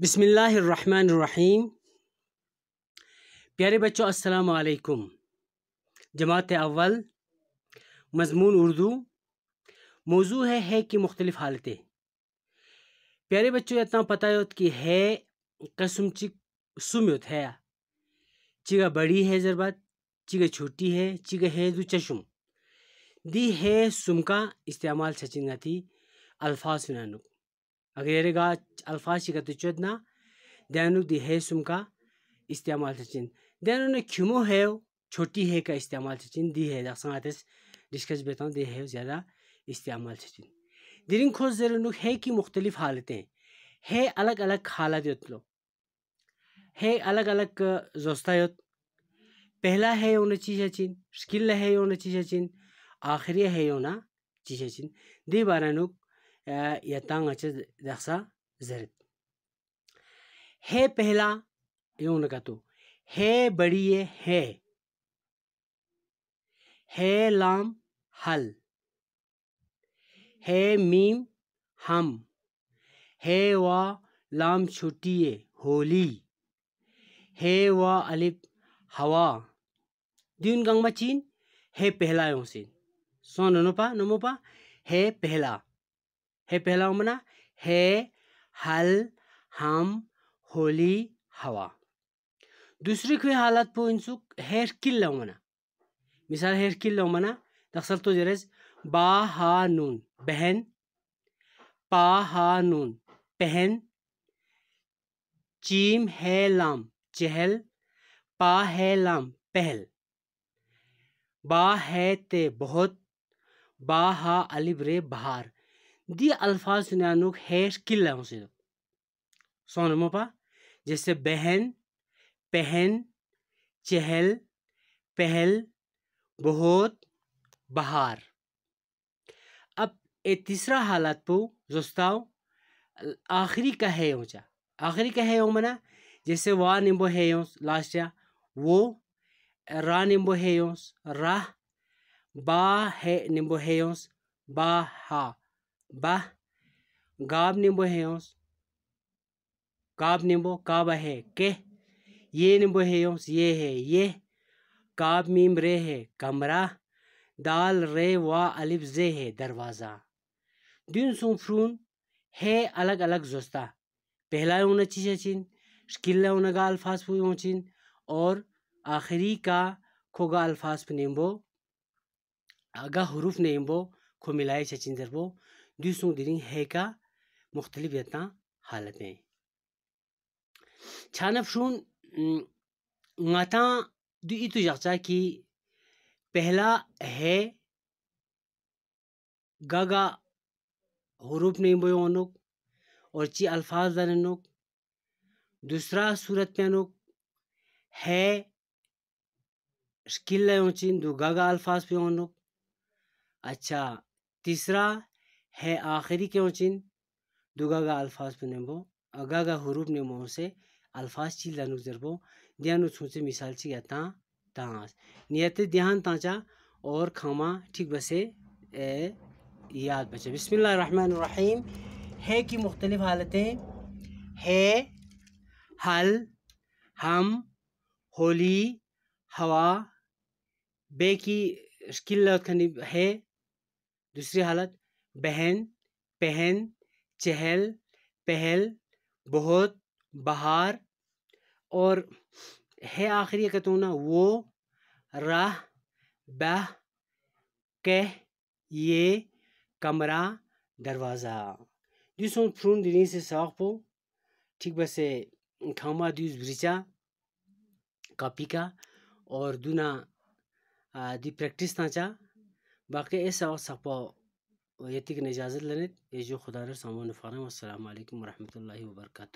बिसमीम प्यारे बच्चों अस्सलाम वालेकुम जमात अव्वल मजमून उर्दू मौजू है है कि मुख्तलिफ़ हालतें प्यारे बच्चों इतना पता है कि है कसम चिक सुम है चिगा बड़ी है ज़रबत चिगा छोटी है चिगा है जो चशुम दी है सुम का इस्तेमाल सचिन थी अल्फाज सुनानुक अगेरेगा अल्फाज शिकत चुदना दैनु दी है सुम का इस्तेमाल सचिन दैनु ने क्यूमो है छोटी है का इस्तेमाल सचिन दी है असात डिस्कस बताऊँ दी है ज़्यादा इस्तेमाल सचिन दिरिन खोज जरूर है की मुख्तलिफ हालतें है अलग अलग हालत लो है अलग अलग जोस्तायत पहला है योना चीज चिन स्किल है योन चीज चिन आखिरी है योना चीज चिन दी बारानुक यतांग अच्छे दक्षा जरित हे पहला यूं लगा तो हे बड़ी ये है हे लाम हल हे मीम हम हे वा लाम छोटी ये होली हे वा अलिप हवा दिन गंगमा चीन हे पहला यों सीन सोन नोपा नमोपा हे पहला है पहला उमना है हल हम होली हवा दूसरी कोई हालत पो सुख हेर किल्ला उमना मिसाल हेर किल्ला उमना दक्सल तो जरेज बा हा नून बहन पा हा नून पहन चीम है लाम चहल पा है लाम पहल बा है ते बहुत बा हा अलिब रे बहार دي अल्फाज تنانوك هيش كلا सोन मोपा जैसे बहन पहन चहल पहल बहुत बहार अब ये तीसरा हालात पो जोस्ताओ आखिरी का है ऊँचा आखिरी का है मना जैसे वाह निम्बो है योस लास्ट या वो रा निम्बो है योस रा बा है निम्बो है योस बा हा बा गाब निम्बो उस काब निम्बो काबा है के ये निम्बो उस ये है ये काब मीम रे है कमरा दाल रे वा अलिफ जे है दरवाज़ा दिन सुन फ्रून है अलग अलग जोस्ता पहला होना चीज़ चिन शिकिल्ला होना का अल्फाज चिन और आखिरी का खोगा अल्फाज निम्बो आगा हरूफ निम्बो खो मिलाए चचिन दरबो diyorsun dediğin heyka muhtelif yatan halateyn. Çanaf şun ngata du itu yakça ki pehla he gaga हरूप नहीं बोयो अनुक और ची अल्फाज दर अनुक दूसरा सूरत में अनुक है शकिल चिन दो गागा अल्फाज पे अनुक अच्छा तीसरा है आखिरी क्यों चिन दुगागा अल्फाज पे नेम्बो अगागा हुरूप नेमो से अल्फाज चील लानु जरबो दियानु छूचे मिसाल ची गया तांस नियत ध्यान तांचा और खामा ठीक बसे ए, याद बचे रहीम है की मुख्तलिफ हालतें है हल हम होली हवा बे की किल्लत खनी है दूसरी हालत बहन पहन चहल पहल बहुत बहार और है आखिरी कतूना तो वो राह बह कह ये कमरा दरवाज़ा दिस फ्रून prune से linse हो ठीक बस खामा दिस ब्रिचा का और दुना दी प्रैक्टिस ताचा बाकी ऐसा सपो वयतिक इजाज़त लेने ये जो खुदा सामान फ़ारम अल्लाम वरहमल वर्का